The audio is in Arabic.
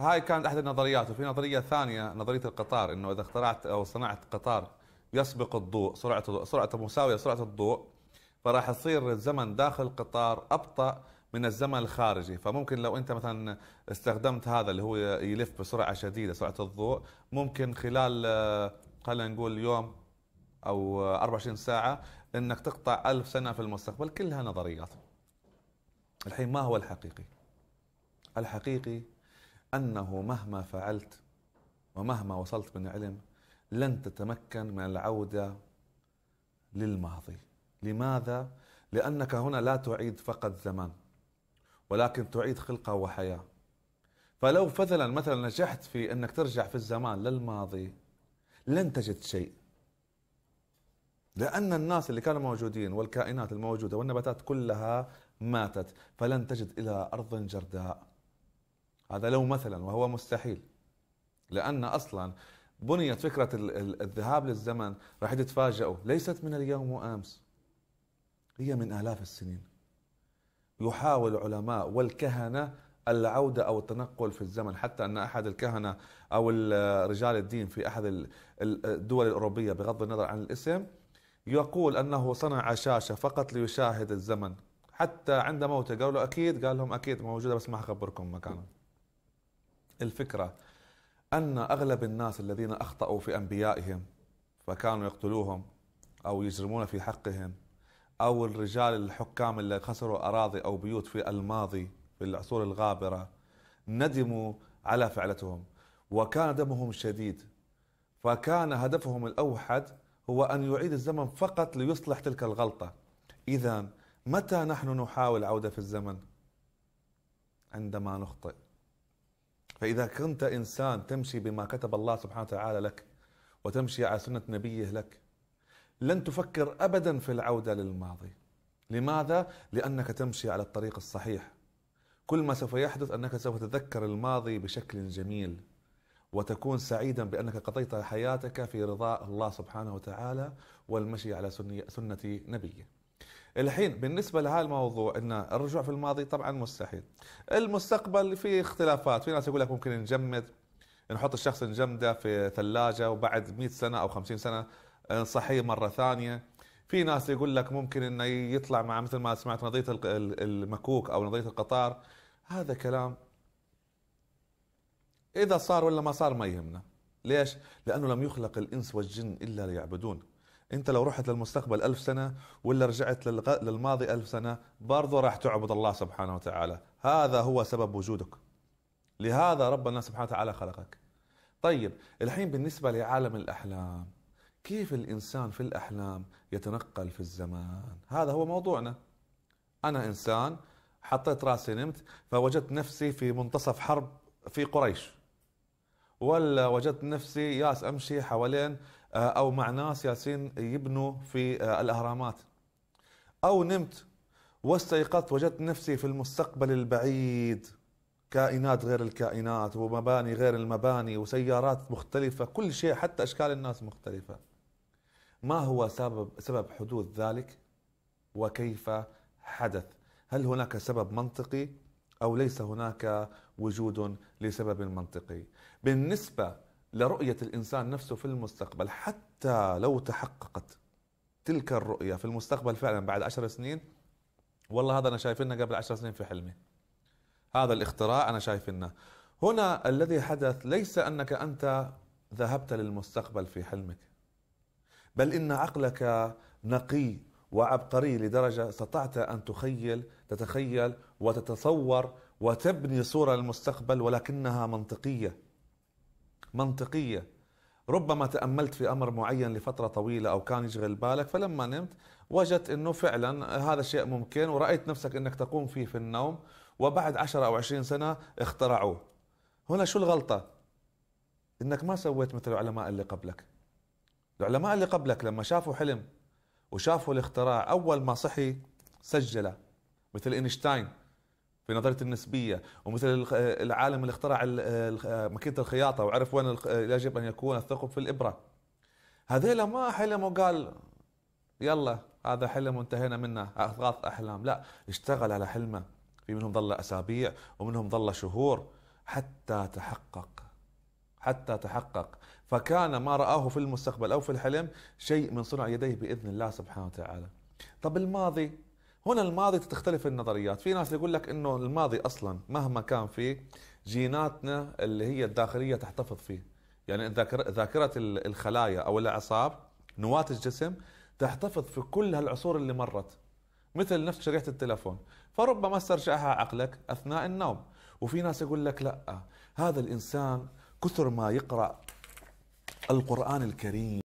هاي كانت احد النظريات وفي نظريه ثانيه نظريه القطار انه اذا اخترعت او صنعت قطار يسبق الضوء سرعته سرعته مساويه سرعه الضوء فراح يصير الزمن داخل القطار ابطا من الزمن الخارجي فممكن لو انت مثلا استخدمت هذا اللي هو يلف بسرعه شديده سرعه الضوء ممكن خلال آه، خلينا نقول يوم او 24 آه، ساعه انك تقطع ألف سنه في المستقبل كلها نظريات الحين ما هو الحقيقي الحقيقي أنه مهما فعلت ومهما وصلت من علم لن تتمكن من العودة للماضي لماذا؟ لأنك هنا لا تعيد فقط زمان ولكن تعيد خلقة وحياة فلو فذلا مثلا نجحت في أنك ترجع في الزمان للماضي لن تجد شيء لأن الناس اللي كانوا موجودين والكائنات الموجودة والنباتات كلها ماتت فلن تجد إلى أرض جرداء هذا لو مثلا وهو مستحيل لأن أصلا بنيت فكرة الذهاب للزمن راح تتفاجئوا ليست من اليوم وأمس هي من آلاف السنين يحاول العلماء والكهنة العودة أو التنقل في الزمن حتى أن أحد الكهنة أو رجال الدين في أحد الدول الأوروبية بغض النظر عن الاسم يقول أنه صنع شاشة فقط ليشاهد الزمن حتى عند موته قالوا أكيد قال لهم أكيد موجودة بس ما أخبركم مكانها الفكرة أن أغلب الناس الذين أخطأوا في أنبيائهم فكانوا يقتلوهم أو يجرمون في حقهم أو الرجال الحكام اللي خسروا أراضي أو بيوت في الماضي في العصور الغابرة ندموا على فعلتهم وكان دمهم شديد فكان هدفهم الأوحد هو أن يعيد الزمن فقط ليصلح تلك الغلطة إذا متى نحن نحاول عودة في الزمن عندما نخطئ فإذا كنت إنسان تمشي بما كتب الله سبحانه وتعالى لك وتمشي على سنة نبيه لك لن تفكر أبدا في العودة للماضي لماذا؟ لأنك تمشي على الطريق الصحيح كل ما سوف يحدث أنك سوف تتذكر الماضي بشكل جميل وتكون سعيدا بأنك قضيت حياتك في رضاء الله سبحانه وتعالى والمشي على سنة نبيه الحين بالنسبة لهذا الموضوع أن الرجوع في الماضي طبعا مستحيل المستقبل في اختلافات في ناس يقول لك ممكن نجمد نحط الشخص نجمده في ثلاجة وبعد 100 سنة أو 50 سنة نصحيه آه، مرة ثانية في ناس يقول لك ممكن انه يطلع مع مثل ما سمعت نظريه المكوك او نظريه القطار هذا كلام اذا صار ولا ما صار ما يهمنا ليش؟ لانه لم يخلق الانس والجن الا ليعبدون انت لو رحت للمستقبل ألف سنة ولا رجعت للماضي ألف سنة برضو راح تعبد الله سبحانه وتعالى هذا هو سبب وجودك لهذا ربنا سبحانه وتعالى خلقك طيب الحين بالنسبة لعالم الأحلام كيف الإنسان في الأحلام يتنقل في الزمان هذا هو موضوعنا أنا إنسان حطيت راسي نمت فوجدت نفسي في منتصف حرب في قريش ولا وجدت نفسي ياس امشي حوالين آه، او مع ناس ياسين يبنوا في آه، الاهرامات او نمت واستيقظت وجدت نفسي في المستقبل البعيد كائنات غير الكائنات ومباني غير المباني وسيارات مختلفه كل شيء حتى اشكال الناس مختلفه ما هو سبب سبب حدوث ذلك وكيف حدث هل هناك سبب منطقي او ليس هناك وجود لسبب منطقي. بالنسبه لرؤيه الانسان نفسه في المستقبل حتى لو تحققت تلك الرؤيه في المستقبل فعلا بعد عشر سنين والله هذا انا شايفنا قبل عشر سنين في حلمي. هذا الاختراع انا شايفينه. هنا الذي حدث ليس انك انت ذهبت للمستقبل في حلمك بل ان عقلك نقي وعبقري لدرجة استطعت أن تخيل تتخيل وتتصور وتبني صورة للمستقبل ولكنها منطقية منطقية ربما تأملت في أمر معين لفترة طويلة أو كان يشغل بالك فلما نمت وجدت أنه فعلا هذا الشيء ممكن ورأيت نفسك أنك تقوم فيه في النوم وبعد عشرة أو عشرين سنة اخترعوه هنا شو الغلطة؟ أنك ما سويت مثل العلماء اللي قبلك العلماء اللي قبلك لما شافوا حلم وشافوا الاختراع اول ما صحي سجله مثل اينشتاين في نظريه النسبيه ومثل العالم اللي اخترع ماكينه الخياطه وعرف وين يجب ان يكون الثقب في الابره هذيلا ما حلموا وقال يلا هذا حلم وانتهينا منه اضغاث احلام لا اشتغل على حلمه في منهم ظل اسابيع ومنهم ظل شهور حتى تحقق حتى تحقق فكان ما رآه في المستقبل أو في الحلم شيء من صنع يديه بإذن الله سبحانه وتعالى طب الماضي هنا الماضي تختلف النظريات في ناس يقول لك انه الماضي اصلا مهما كان فيه جيناتنا اللي هي الداخليه تحتفظ فيه يعني ذاكره الخلايا او الاعصاب نواه الجسم تحتفظ في كل هالعصور اللي مرت مثل نفس شريحه التلفون فربما استرجعها عقلك اثناء النوم وفي ناس يقول لك لا هذا الانسان كثر ما يقرأ القرآن الكريم